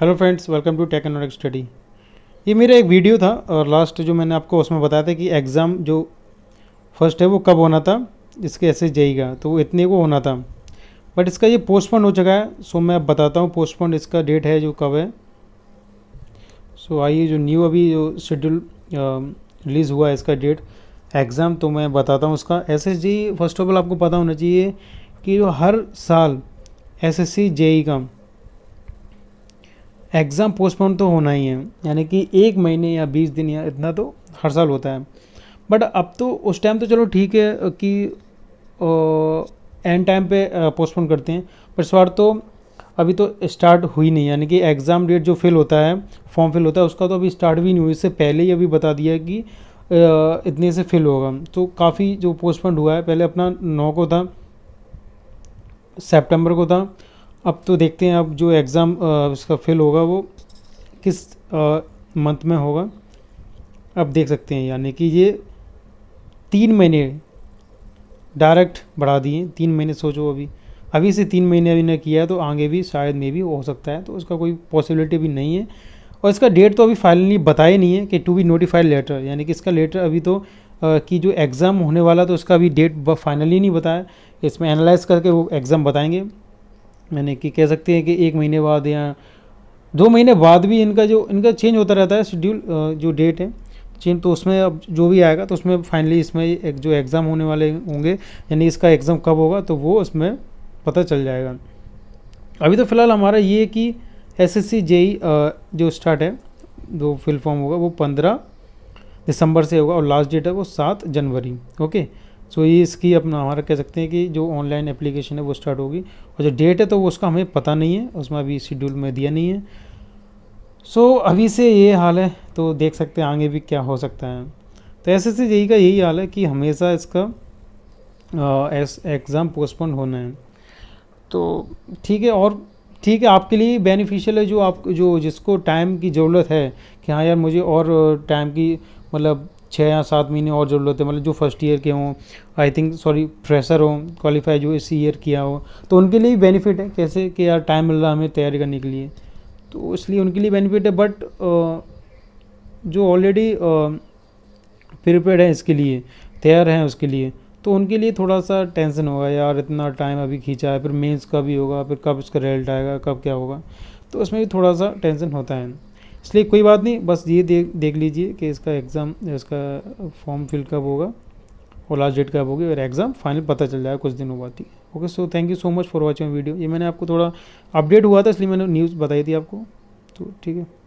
hello friends welcome to tech and study ये मेरा एक वीडियो था और लास्ट जो मैंने आपको उसमें बताया था कि एग्ज़ाम जो फर्स्ट है वो कब होना था इसके ऐसे जाएगा का तो इतने को होना था बट इसका ये पोस्टपोन हो चुका है सो मैं अब बताता हूँ पोस्टपोन इसका डेट है जो कब है सो आइए जो न्यू अभी जो शेड्यूल रिलीज़ हुआ है इसका डेट एग्ज़ाम तो मैं बताता हूँ उसका S S G first of all आपको पता होना चाहिए कि जो हर साल एस एस सी का एग्ज़ाम पोस्टपोन तो होना ही है यानी कि एक महीने या बीस दिन या इतना तो हर साल होता है बट अब तो उस टाइम तो चलो ठीक है कि एंड टाइम पे पोस्टपोन करते हैं पर इस बार तो अभी तो स्टार्ट हुई नहीं यानी कि एग्ज़ाम डेट जो फिल होता है फॉर्म फिल होता है उसका तो अभी स्टार्ट भी नहीं हुई इससे पहले ही अभी बता दिया कि इतने से फिल होगा तो काफ़ी जो पोस्टपोन हुआ है पहले अपना नौ को था सेप्टेम्बर को था अब तो देखते हैं अब जो एग्ज़ाम उसका फेल होगा वो किस मंथ में होगा अब देख सकते हैं यानी कि ये तीन महीने डायरेक्ट बढ़ा दिए तीन महीने सोचो अभी अभी से तीन महीने अभी ने किया है तो आगे भी शायद में भी हो सकता है तो उसका कोई पॉसिबिलिटी भी नहीं है और इसका डेट तो अभी फाइनली बताया नहीं है कि टू बी नोटिफाइड लेटर यानी कि इसका लेटर अभी तो आ, कि जो एग्ज़ाम होने वाला तो उसका अभी डेट फाइनली नहीं बताया इसमें एनालाइज करके वो एग्ज़ाम बताएंगे यानी कि कह सकते हैं कि एक महीने बाद या दो महीने बाद भी इनका जो इनका चेंज होता रहता है शेड्यूल जो डेट है चेंज तो उसमें अब जो भी आएगा तो उसमें फाइनली इसमें एक जो एग्ज़ाम होने वाले होंगे यानी इसका एग्ज़ाम कब होगा तो वो उसमें पता चल जाएगा अभी तो फ़िलहाल हमारा ये कि एस एस सी जेई जो स्टार्ट है जो फिल फॉर्म होगा वो पंद्रह दिसंबर से होगा और लास्ट डेट है वो सात जनवरी ओके सो ये इसकी अपना हमारा कह सकते हैं कि जो ऑनलाइन एप्लीकेशन है वो स्टार्ट होगी और जो डेट है तो उसका हमें पता नहीं है उसमें अभी शेड्यूल में दिया नहीं है सो अभी से ये हाल है तो देख सकते हैं आगे भी क्या हो सकता है तो ऐसे से यही का यही हाल है कि हमेशा इसका एग्ज़ाम पोस्टपोन होना है तो ठीक है और ठीक है आपके लिए बेनिफिशियल है जो आप जो जिसको टाइम की ज़रूरत है कि हाँ यार मुझे और टाइम की मतलब छः या सात महीने और ज़रूरत है मतलब जो फर्स्ट ईयर के हों आई थिंक सॉरी फ्रेशर हों क्वालिफाई जो इस ईयर किया हो तो उनके लिए बेनिफिट है कैसे कि यार टाइम मिल रहा है हमें तैयारी करने के लिए तो इसलिए उनके लिए बेनिफिट है बट जो ऑलरेडी प्रिपेयर है इसके लिए तैयार हैं उसके लिए तो उनके लिए थोड़ा सा टेंशन होगा यार इतना टाइम अभी खींचा है फिर मेंस का भी होगा फिर कब इसका रिजल्ट आएगा कब क्या होगा तो उसमें भी थोड़ा सा टेंशन होता है इसलिए कोई बात नहीं बस ये दे, देख लीजिए कि इसका एग्ज़ाम इसका फॉर्म फिल कब होगा और लास्ट डेट कब होगी और एग्ज़ाम फाइनल पता चल जाएगा कुछ दिनों बाद ही okay so thank you so much for watching video ये मैंने आपको थोड़ा अपडेट हुआ था इसलिए मैंने न्यूज़ बताई थी आपको तो ठीक है